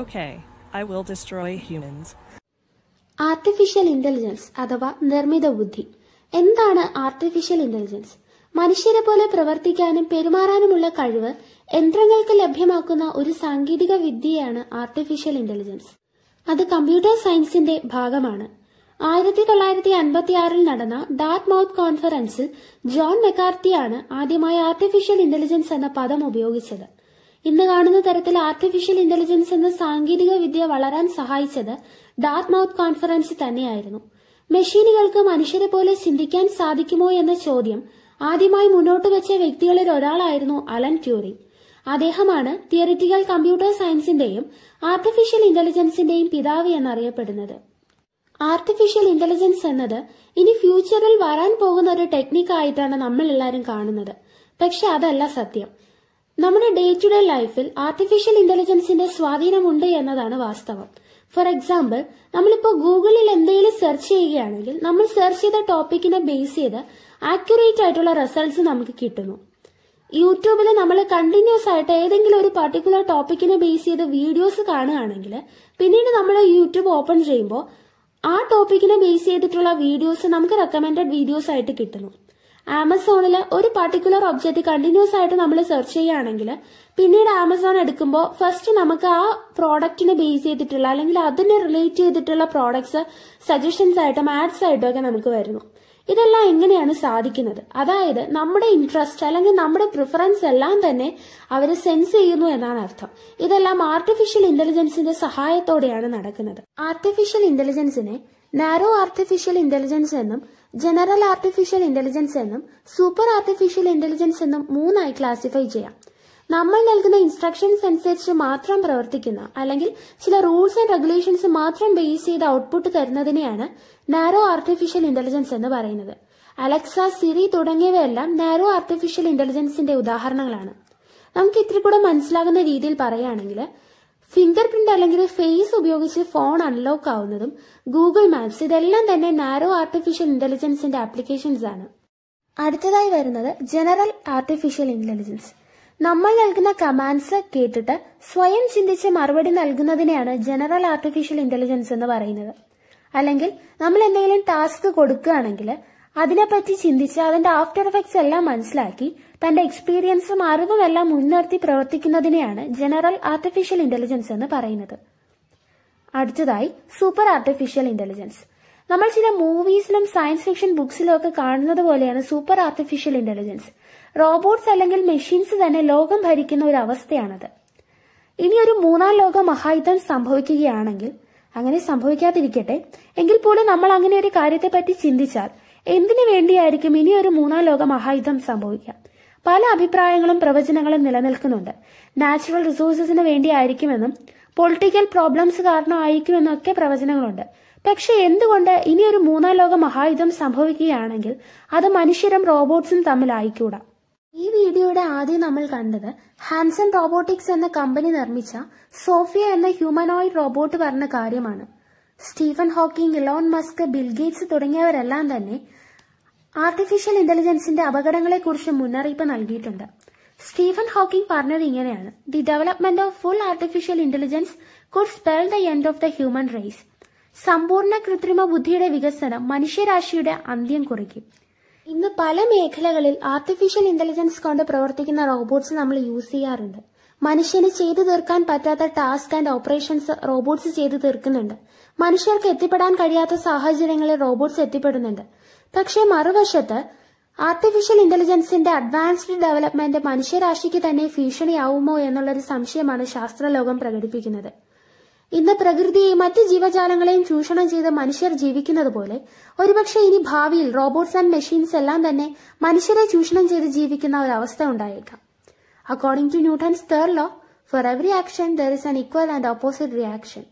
Okay, I will destroy humans. Artificial intelligence അഥവാ നിർമ്മിത ബുദ്ധി എന്താണ് ആർട്ടിഫിഷ്യൽ ഇന്റലിജൻസ് മനുഷ്യരെ പോലെ പ്രവർത്തിക്കാനും പെരുമാറാനുമുള്ള കഴിവ് യന്ത്രങ്ങൾക്ക് ലഭ്യമാക്കുന്ന ഒരു സാങ്കേതിക വിദ്യയാണ് ആർട്ടിഫിഷ്യൽ ഇന്റലിജൻസ് അത് കമ്പ്യൂട്ടർ സയൻസിന്റെ ഭാഗമാണ് ആയിരത്തി തൊള്ളായിരത്തി അൻപത്തിയാറിൽ നടന്ന ഡാർട്ട് മൌത്ത് കോൺഫറൻസിൽ ജോൺ മെക്കാർത്തിയാണ് ആദ്യമായി ആർട്ടിഫിഷ്യൽ ഇന്റലിജൻസ് എന്ന പദം ഉപയോഗിച്ചത് ഇന്ന് കാണുന്ന തരത്തിൽ ആർട്ടിഫിഷ്യൽ ഇന്റലിജൻസ് എന്ന സാങ്കേതിക വിദ്യ വളരാൻ സഹായിച്ചത് ഡാർക്ക് മൌത്ത് കോൺഫറൻസ് തന്നെയായിരുന്നു മെഷീനുകൾക്ക് മനുഷ്യരെ പോലെ ചിന്തിക്കാൻ സാധിക്കുമോ എന്ന ചോദ്യം ആദ്യമായി മുന്നോട്ട് വെച്ച വ്യക്തികളിൽ ഒരാളായിരുന്നു അലൻ ട്യൂറിംഗ് അദ്ദേഹമാണ് തിയറിറ്റിക്കൽ കമ്പ്യൂട്ടർ സയൻസിന്റെയും ആർട്ടിഫിഷ്യൽ ഇന്റലിജൻസിന്റെയും പിതാവ് എന്നറിയപ്പെടുന്നത് ആർട്ടിഫിഷ്യൽ ഇന്റലിജൻസ് എന്നത് ഇനി ഫ്യൂച്ചറിൽ വരാൻ പോകുന്ന ഒരു ടെക്നിക്കായിട്ടാണ് നമ്മൾ എല്ലാവരും കാണുന്നത് പക്ഷെ അതല്ല സത്യം നമ്മുടെ ഡേ ടു ഡേ ലൈഫിൽ ആർട്ടിഫിഷ്യൽ ഇന്റലിജൻസിന്റെ സ്വാധീനമുണ്ട് എന്നതാണ് വാസ്തവം ഫോർ എക്സാമ്പിൾ നമ്മളിപ്പോൾ ഗൂഗിളിൽ എന്തെങ്കിലും സെർച്ച് ചെയ്യുകയാണെങ്കിൽ നമ്മൾ സെർച്ച് ചെയ്ത ടോപ്പിക്കിനെ ബേസ് ചെയ്ത് ആക്യുറേറ്റ് ആയിട്ടുള്ള റിസൾട്ട്സ് നമുക്ക് കിട്ടുന്നു യൂട്യൂബിൽ നമ്മൾ കണ്ടിന്യൂസ് ആയിട്ട് ഏതെങ്കിലും ഒരു പർട്ടിക്കുലർ ടോപ്പിക്കിനെ ബേസ് ചെയ്ത് വീഡിയോസ് കാണുകയാണെങ്കിൽ പിന്നീട് നമ്മൾ യൂട്യൂബ് ഓപ്പൺ ചെയ്യുമ്പോൾ ആ ടോപ്പിക്കിനെ ബേസ് ചെയ്തിട്ടുള്ള വീഡിയോസ് നമുക്ക് റെക്കമെൻഡഡ് വീഡിയോസ് ആയിട്ട് കിട്ടുന്നു ആമസോണിൽ ഒരു പർട്ടിക്കുലർ ഒബ്ജക്റ്റ് കണ്ടിന്യൂസ് ആയിട്ട് നമ്മൾ സെർച്ച് ചെയ്യുകയാണെങ്കിൽ പിന്നീട് ആമസോൺ എടുക്കുമ്പോൾ ഫസ്റ്റ് നമുക്ക് ആ പ്രോഡക്റ്റിനെ ബേസ് ചെയ്തിട്ടുള്ള അല്ലെങ്കിൽ അതിനെ റിലേറ്റ് ചെയ്തിട്ടുള്ള പ്രോഡക്ട്സ് സജഷൻസ് ആയിട്ടും ആഡ്സ് ആയിട്ടും ഒക്കെ നമുക്ക് വരുന്നു ഇതെല്ലാം എങ്ങനെയാണ് സാധിക്കുന്നത് അതായത് നമ്മുടെ ഇൻട്രസ്റ്റ് അല്ലെങ്കിൽ നമ്മുടെ പ്രിഫറൻസ് എല്ലാം തന്നെ അവർ സെൻസ് ചെയ്യുന്നു എന്നാണ് അർത്ഥം ഇതെല്ലാം ആർട്ടിഫിഷ്യൽ ഇന്റലിജൻസിന്റെ സഹായത്തോടെയാണ് നടക്കുന്നത് ആർട്ടിഫിഷ്യൽ ഇന്റലിജൻസിനെ നാരോ ആർട്ടിഫിഷ്യൽ ഇന്റലിജൻസ് എന്നും ജനറൽ ആർട്ടിഫിഷ്യൽ ഇന്റലിജൻസ് എന്നും സൂപ്പർ ആർട്ടിഫിഷ്യൽ ഇന്റലിജൻസ് എന്നും മൂന്നായി ക്ലാസിഫൈ ചെയ്യാം നമ്മൾ നൽകുന്ന ഇൻസ്ട്രക്ഷൻസ് അനുസരിച്ച് മാത്രം പ്രവർത്തിക്കുന്ന അല്ലെങ്കിൽ ചില റൂൾസ് ആൻഡ് റെഗുലേഷൻസ് മാത്രം ബേസ് ചെയ്ത് ഔട്ട്പുട്ട് തരുന്നതിനെയാണ് നാരോ ആർട്ടിഫിഷ്യൽ ഇന്റലിജൻസ് എന്ന് പറയുന്നത് അലക്സ സിറി തുടങ്ങിയവയെല്ലാം നാരോ ആർട്ടിഫിഷ്യൽ ഇന്റലിജൻസിന്റെ ഉദാഹരണങ്ങളാണ് നമുക്ക് ഇത്തിരി കൂടെ മനസ്സിലാകുന്ന രീതിയിൽ പറയുകയാണെങ്കിൽ ഫിംഗർ പ്രിന്റ് അല്ലെങ്കിൽ ഫേസ് ഉപയോഗിച്ച് ഫോൺ അൺലോക്ക് ആവുന്നതും ഗൂഗിൾ മാപ്സ് ഇതെല്ലാം തന്നെ നാരോ ആർട്ടിഫിഷ്യൽ ഇന്റലിജൻസിന്റെ ആപ്ലിക്കേഷൻസ് ആണ് അടുത്തതായി വരുന്നത് ജനറൽ ആർട്ടിഫിഷ്യൽ ഇന്റലിജൻസ് നമ്മൾ നൽകുന്ന കമാൻഡ്സ് കേട്ടിട്ട് സ്വയം ചിന്തിച്ച് മറുപടി നൽകുന്നതിനെയാണ് ജനറൽ ആർട്ടിഫിഷ്യൽ ഇന്റലിജൻസ് എന്ന് പറയുന്നത് അല്ലെങ്കിൽ നമ്മൾ എന്തെങ്കിലും ടാസ്ക് കൊടുക്കുകയാണെങ്കിൽ അതിനെപ്പറ്റി ചിന്തിച്ച് അതിന്റെ ആഫ്റ്റർ എഫക്ട്സ് എല്ലാം മനസ്സിലാക്കി തന്റെ എക്സ്പീരിയൻസും അറിവും എല്ലാം മുൻനിർത്തി പ്രവർത്തിക്കുന്നതിനെയാണ് ജനറൽ ആർട്ടിഫിഷ്യൽ ഇന്റലിജൻസ് എന്ന് പറയുന്നത് അടുത്തതായി സൂപ്പർ ആർട്ടിഫിഷ്യൽ ഇന്റലിജൻസ് നമ്മൾ ചില മൂവീസിലും സയൻസ് ഫിക്ഷൻ ബുക്സിലും ഒക്കെ കാണുന്നത് പോലെയാണ് സൂപ്പർ ആർട്ടിഫിഷ്യൽ ഇന്റലിജൻസ് റോബോട്ട്സ് അല്ലെങ്കിൽ മെഷീൻസ് തന്നെ ലോകം ഭരിക്കുന്ന ഒരു അവസ്ഥയാണത് ഇനി ഒരു മൂന്നാം ലോക മഹായുദ്ധം സംഭവിക്കുകയാണെങ്കിൽ അങ്ങനെ സംഭവിക്കാതിരിക്കട്ടെ എങ്കിൽ പോലും നമ്മൾ അങ്ങനെ ഒരു കാര്യത്തെപ്പറ്റി ചിന്തിച്ചാൽ എന്തിനു വേണ്ടിയായിരിക്കും ഇനി ഒരു മൂന്നാം ലോക മഹായുദ്ധം സംഭവിക്കുക പല അഭിപ്രായങ്ങളും പ്രവചനങ്ങളും നിലനിൽക്കുന്നുണ്ട് നാച്ചുറൽ റിസോഴ്സസിന് വേണ്ടിയായിരിക്കുമെന്നും പൊളിറ്റിക്കൽ പ്രോബ്ലംസ് കാരണമായിരിക്കുമെന്നും ഒക്കെ പ്രവചനങ്ങളുണ്ട് പക്ഷെ എന്തുകൊണ്ട് ഇനി ഒരു മൂന്നാം ലോക മഹായുദ്ധം സംഭവിക്കുകയാണെങ്കിൽ അത് മനുഷ്യരും റോബോട്ട്സും തമ്മിലായിക്കൂടാ ഈ വീഡിയോയുടെ ആദ്യം നമ്മൾ കണ്ടത് ഹാൻസൺ റോബോട്ടിക്സ് എന്ന കമ്പനി നിർമ്മിച്ച സോഫിയ എന്ന ഹ്യൂമനോയിഡ് റോബോട്ട് പറഞ്ഞ കാര്യമാണ് Stephen Hawking Elon Musk Bill Gates തുടങ്ങിയവരെല്ലാം തന്നെ ആർട്ടിഫിഷ്യൽ ഇന്റലിജൻസിന്റെ അപകടങ്ങളെക്കുറിച്ച് മുന്നറിയിപ്പ് നൽകിയിട്ടുണ്ട് സ്റ്റീഫൻ ഹോക്കിംഗ് പറഞ്ഞത് ഇങ്ങനെയാണ് the development of full artificial intelligence could spell the end of the human race സമ്പൂർണ്ണ കൃത്രിമ ബുദ്ധിയുടെ വികസനം മനുഷ്യരാശിയുടെ അന്ത്യം കുറിക്കും ഇന്ന് പല മേഖലകളിൽ ആർട്ടിഫിഷ്യൽ ഇന്റലിജൻസ് കൊണ്ട് പ്രവർത്തിക്കുന്ന റോബോട്ട്സ് നമ്മൾ യൂസ് ചെയ്യാറുണ്ട് മനുഷ്യന് ചെയ്തു തീർക്കാൻ പറ്റാത്ത ടാസ്ക് ആൻഡ് ഓപ്പറേഷൻസ് റോബോട്ട്സ് ചെയ്തു തീർക്കുന്നുണ്ട് മനുഷ്യർക്ക് എത്തിപ്പെടാൻ കഴിയാത്ത സാഹചര്യങ്ങളിൽ റോബോട്ട്സ് എത്തിപ്പെടുന്നുണ്ട് പക്ഷേ മറുവശത്ത് ആർട്ടിഫിഷ്യൽ ഇന്റലിജൻസിന്റെ അഡ്വാൻസ്ഡ് ഡെവലപ്മെന്റ് മനുഷ്യരാശിക്ക് തന്നെ ഭീഷണിയാവുമോ എന്നുള്ളൊരു സംശയമാണ് ശാസ്ത്രലോകം പ്രകടിപ്പിക്കുന്നത് ഇന്ന് പ്രകൃതിയെയും മറ്റ് ജീവജാലങ്ങളെയും ചൂഷണം ചെയ്ത് മനുഷ്യർ ജീവിക്കുന്നത് പോലെ ഒരുപക്ഷെ ഇനി ഭാവിയിൽ റോബോട്ട്സ് ആൻഡ് മെഷീൻസ് എല്ലാം തന്നെ മനുഷ്യരെ ചൂഷണം ചെയ്ത് ജീവിക്കുന്ന ഒരവസ്ഥ ഉണ്ടായേക്കാം According to Newton's third law, for every action there is an equal and opposite reaction.